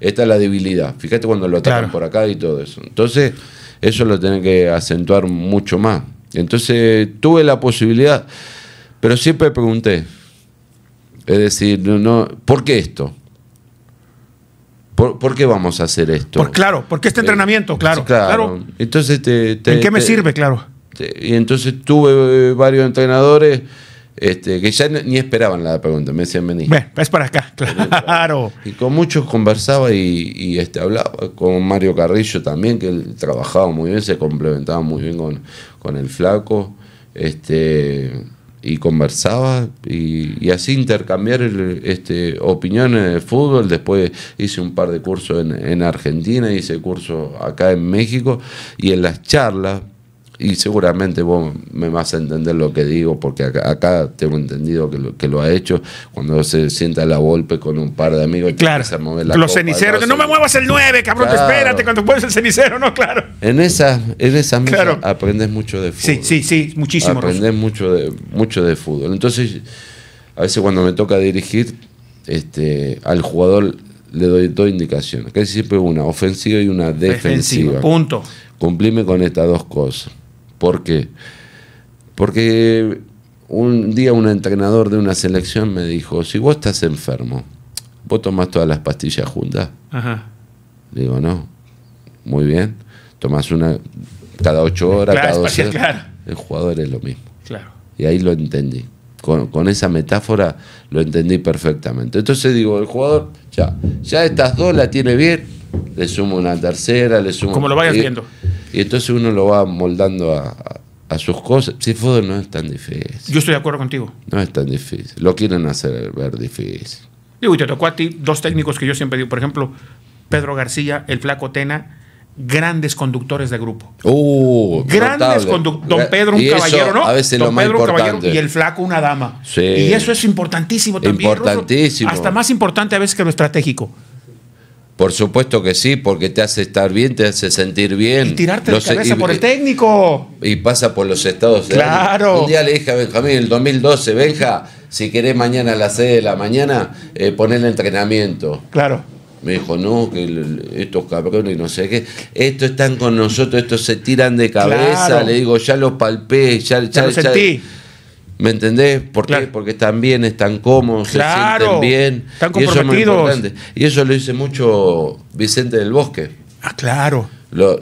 Esta es la debilidad. Fíjate cuando lo atacan por acá y todo eso. Entonces eso lo tienen que acentuar mucho más. Entonces tuve la posibilidad, pero siempre pregunté, es decir, no, ¿por qué esto? ¿Por, qué vamos a hacer esto? Por, claro, porque este eh, entrenamiento, claro, claro, Entonces te, ¿En qué me sirve, claro? y entonces tuve varios entrenadores este, que ya ni esperaban la pregunta, me decían vení. Bueno, es para acá, claro. Y con muchos conversaba y, este, hablaba, con Mario Carrillo también, que él trabajaba muy bien, se complementaba muy bien con, el flaco, este, y conversaba, y, así intercambiar este, opiniones de fútbol. Después hice un par de cursos en, en Argentina, hice cursos acá en México, y en las charlas y seguramente vos me vas a entender lo que digo, porque acá, tengo entendido que lo, que lo ha hecho cuando se sienta la golpe con un par de amigos. Claro, la los ceniceros, no me muevas el 9, cabrón, espérate cuando puedes el cenicero, no, claro. En esa, en aprendes mucho de fútbol. Sí, sí, sí, muchísimo. Aprendes mucho de, mucho de fútbol. Entonces, a veces cuando me toca dirigir, este, al jugador le doy dos indicaciones, que siempre una ofensiva y una defensiva. defensiva punto cumplime con estas dos cosas. ¿Por qué? Porque un día un entrenador de una selección me dijo, si vos estás enfermo, vos tomás todas las pastillas juntas. Ajá. Digo, no. Muy bien. Tomás una cada ocho horas, cada El jugador es lo mismo. Claro. Y ahí lo entendí. Con, con, esa metáfora lo entendí perfectamente. Entonces digo, el jugador ya, ya estas dos la tiene bien, le sumo una tercera, le sumo... Como lo vayas viendo. Y entonces uno lo va moldando a, sus cosas. Si sí, no es tan difícil. Yo estoy de acuerdo contigo. No es tan difícil. Lo quieren hacer ver difícil. Digo, y te tocó a ti dos técnicos que yo siempre digo. Por ejemplo, Pedro García, el flaco Tena, grandes conductores de grupo. Uh, grandes conductores. Don Pedro, un caballero, ¿no? A Don Pedro, un caballero y el flaco, una dama. Sí. Y eso es importantísimo también. Importantísimo. hasta más importante a veces que lo estratégico. Por supuesto que sí, porque te hace estar bien, te hace sentir bien. Y tirarte los, la cabeza por el técnico. Y pasa por los estados. Claro. un día le dije a Benjamín, el 2012, Benja, si querés mañana a las 6 de la mañana, eh, poner el entrenamiento. Claro. Me dijo, no, que estos cabrones, no sé qué, estos están con nosotros, estos se tiran de cabeza. Le digo, ya los palpé, ya, ya, sentí. ¿Me entendés? ¿Por Porque están bien, están cómodos, claro. se sienten bien. Están Y eso, y eso lo dice mucho Vicente del Bosque. Ah, claro. Lo,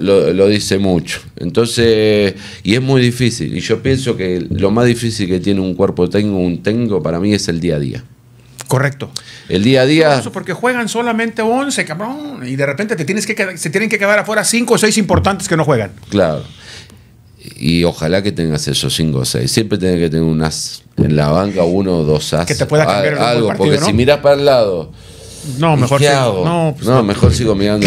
dice mucho. Entonces, y es muy difícil. Y yo pienso que lo más difícil que tiene un cuerpo tengo, un tengo, para mí es el día a día. Correcto. El día a día. porque juegan solamente 11, cabrón. Y de repente te tienes que, se tienen que quedar afuera cinco o 6 importantes que no juegan. Claro. Y ojalá que tengas esos 5 o 6. Siempre tenés que tener un as en la banca, uno o dos as. Que te pueda cambiar algo, porque si miras para el lado. No, mejor sigo, pues No, mejor sigo mirando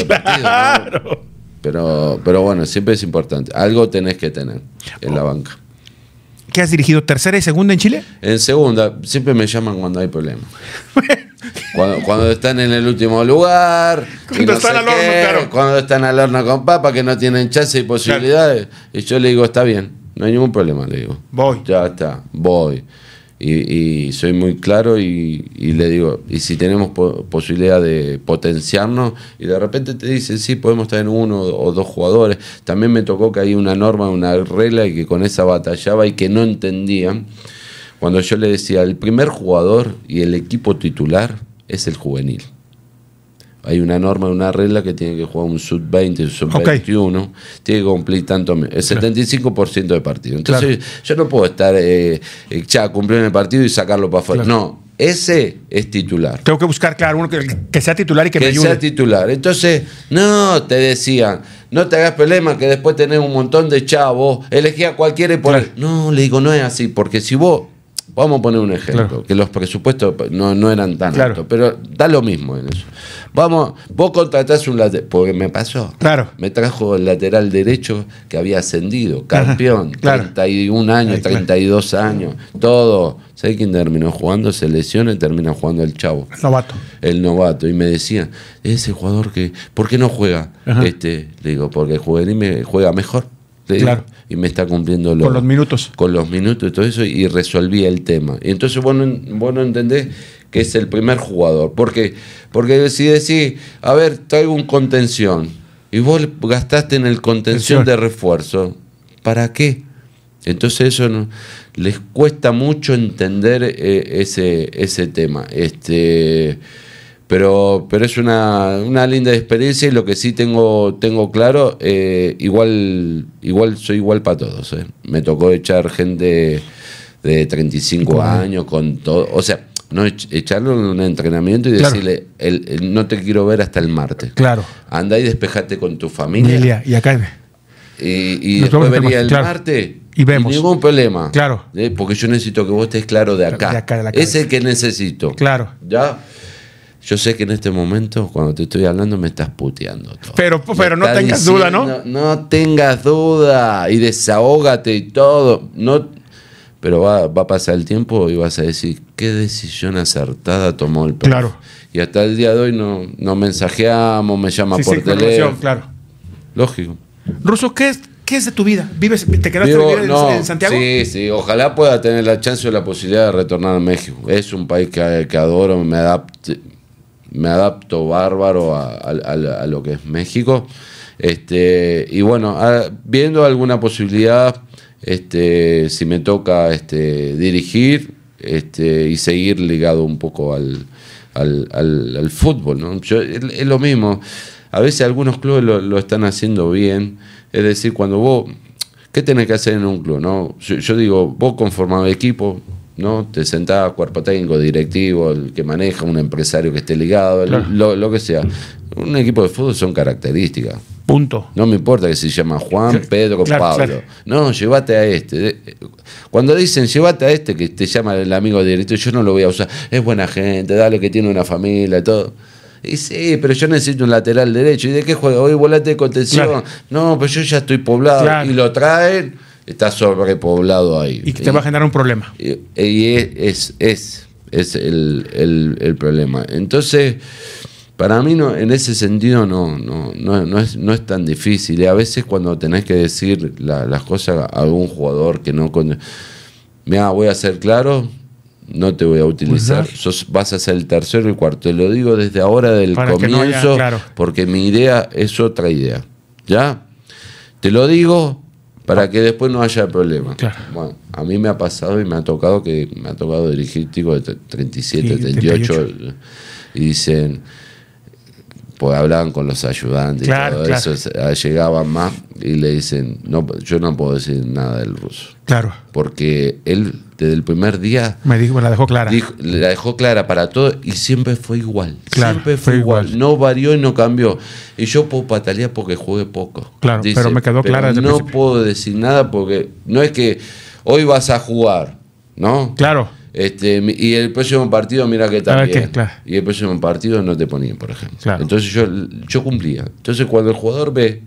Pero, pero bueno, siempre es importante. Algo tenés que tener en la oh. banca has dirigido? ¿Tercera y segunda en Chile? En segunda, siempre me llaman cuando hay problemas. cuando, están en el último lugar. Cuando están al horno, al horno con papa, que no tienen chance y posibilidades. Y yo le digo, está bien, no hay ningún problema, le digo. Voy. Ya está, voy. Y, soy muy claro y, le digo, y si tenemos posibilidad de potenciarnos, y de repente te dicen, sí, podemos tener uno o dos jugadores. También me tocó que hay una norma, una regla, y que con esa batallaba y que no entendían. Cuando yo le decía, el primer jugador y el equipo titular es el juvenil hay una norma, una regla que tiene que jugar un sub-20, un sub-21, tiene que cumplir tanto, el 75% de partido. Entonces yo no puedo estar, eh, eh ya el partido y sacarlo para afuera. No, ese es titular. Tengo que buscar, claro, uno que, sea titular y que, me ayude. sea titular. Entonces, no, te decían, no te hagas problema que después tenés un montón de chavos, elegí a cualquiera y por ahí No, le digo, no es así, porque si vos Vamos a poner un ejemplo, que los presupuestos no, eran tan altos, pero da lo mismo en eso. Vamos, vos contratás un lateral, porque me pasó. Claro. Me trajo el lateral derecho que había ascendido, campeón, 31 años, 32 años, todo. sé quién terminó jugando? Se lesiona y termina jugando el chavo. El novato. El novato. Y me decía, ese jugador que, ¿por qué no juega? Este, le digo, porque el juvenil me juega mejor y me está cumpliendo los, con los minutos. Con los minutos y todo eso, y resolví el tema. Y entonces vos no, entendés que es el primer jugador. Porque, porque si decís, a ver, traigo un contención, y vos gastaste en el contención de refuerzo, ¿para qué? Entonces eso les cuesta mucho entender eh, ese, ese tema. Este, pero, pero es una, linda experiencia y lo que sí tengo, tengo claro, eh, igual, igual soy igual para todos. Eh. Me tocó echar gente de 35 años con todo. O sea, no echarlo en un entrenamiento y decirle, no te quiero ver hasta el martes. Claro. Anda y despejate con tu familia. y acá. Y, y después venía el martes. Y vemos. ningún problema. Claro. Eh, porque yo necesito que vos estés claro de acá. ese es el que necesito. Claro. ¿Ya? Yo sé que en este momento, cuando te estoy hablando, me estás puteando. Pero, pero no tengas duda, ¿no? ¿no? tengas duda y desahógate y todo. No, pero va, a pasar el tiempo y vas a decir, qué decisión acertada tomó el perro? Claro. Y hasta el día de hoy no, no mensajeamos, me llama por sí, teléfono. Claro. Lógico. Ruso, ¿qué es, ¿qué es de tu vida? ¿Vives, ¿Te quedaste en, Santiago? Sí, sí, ojalá pueda tener la chance o la posibilidad de retornar a México. Es un país que, adoro, me adapte me adapto bárbaro a, lo que es México. Este, y bueno, viendo alguna posibilidad, este, si me toca este, dirigir este, y seguir ligado un poco al, fútbol. ¿no? Yo, es, lo mismo, a veces algunos clubes lo, están haciendo bien, es decir, cuando vos, ¿qué tenés que hacer en un club? No? Yo, yo digo, vos conformado equipo, ¿no? Te sentás, cuerpo técnico, directivo, el que maneja, un empresario que esté ligado, lo, que sea. Un equipo de fútbol son características. Punto. No me importa que se llama Juan, Pedro, o Pablo. No, llévate a este. Cuando dicen llévate a este que te llama el amigo directo yo no lo voy a usar. Es buena gente, dale que tiene una familia y todo. Y sí, pero yo necesito un lateral derecho. ¿Y de qué juega? Hoy volate de contención. No, pero pues yo ya estoy poblado. Y lo traen está sobrepoblado ahí. Y que te va a generar un problema. Y, es, es, el, problema. Entonces, para mí no, en ese sentido no, no, no, es, tan difícil. Y a veces cuando tenés que decir las cosas a algún jugador que no... Con... me voy a ser claro, no te voy a utilizar. vas a ser el tercero y cuarto. Te lo digo desde ahora del comienzo, porque mi idea es otra idea. ¿Ya? Te lo digo para que después no haya problema. Bueno, a mí me ha pasado y me ha tocado que me ha tocado dirigir de 37, 38, y dicen, pues hablaban con los ayudantes y todo eso, ah, llegaban más y le dicen, no, yo no puedo decir nada del ruso. Claro. Porque él desde el primer día. Me dijo, me la dejó clara. la dejó clara para todo y siempre fue igual. siempre fue, igual. No varió y no cambió. Y yo puedo patalear porque jugué poco. Claro, pero me quedó clara. no puedo decir nada porque no es que hoy vas a jugar, ¿no? Claro. Este, y el próximo partido, mira que tal. Y el próximo partido no te ponían, por ejemplo. Entonces yo, yo cumplía. Entonces cuando el jugador ve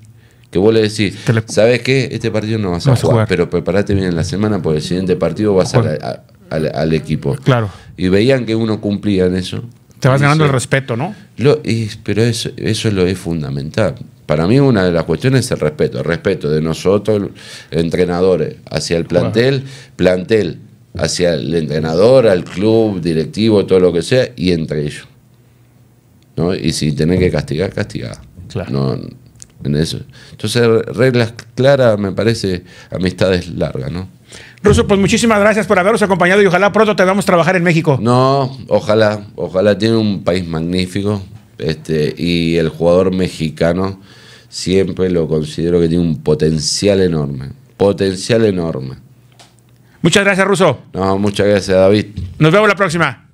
que vos le decís, ¿sabes qué? Este partido no vas, a, jugar, pero prepárate bien en la semana porque el siguiente partido vas a, al, equipo. Claro. Y veían que uno cumplía en eso. Te vas ganando el respeto, ¿no? pero eso, eso es lo es fundamental. Para mí una de las cuestiones es el respeto, el respeto de nosotros, entrenadores, hacia el plantel, plantel hacia el entrenador, al club, directivo, todo lo que sea, y entre ellos. ¿no? Y si tenés que castigar, castigar. Claro. No, entonces, reglas claras, me parece, amistades largas, ¿no? Russo, pues muchísimas gracias por habernos acompañado y ojalá pronto te veamos trabajar en México. No, ojalá, ojalá. Tiene un país magnífico este, y el jugador mexicano siempre lo considero que tiene un potencial enorme. Potencial enorme. Muchas gracias, Russo. No, muchas gracias, David. Nos vemos la próxima.